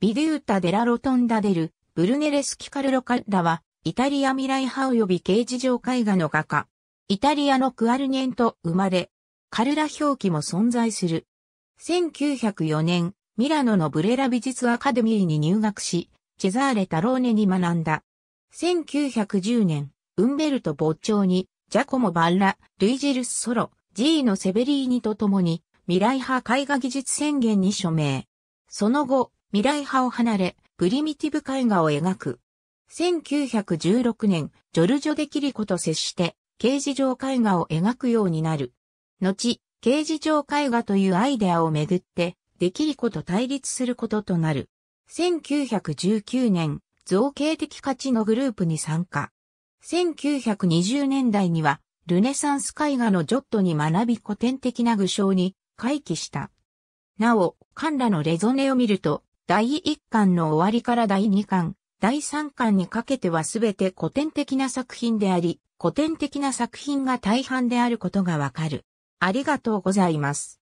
ビデュータ・デラ・ロトンダ・デル、ブルネレスキ・カルロ・カッラは、イタリア未来派及び刑事上絵画の画家。イタリアのクアルニェント生まれ、カルラ表記も存在する。1904年、ミラノのブレラ美術アカデミーに入学し、チェザーレ・タローネに学んだ。1910年、ウンベルト・ボッチョーに、ジャコモ・バッラ、ルイジルス・ソロ、ジーノ・セベリーニと共に、未来派絵画技術宣言に署名。その後、未来派を離れ、プリミティブ絵画を描く。1916年、ジョルジョ・デ・キリコと接して、刑事上絵画を描くようになる。後、刑事上絵画というアイデアをめぐって、デ・キリコと対立することとなる。1919年、造形的価値のグループに参加。1920年代には、ルネサンス絵画のジョットに学び古典的な具象に回帰した。なお、カンラのレゾネを見ると、第1巻の終わりから第2巻、第3巻にかけてはすべて古典的な作品であり、古典的な作品が大半であることがわかる。ありがとうございます。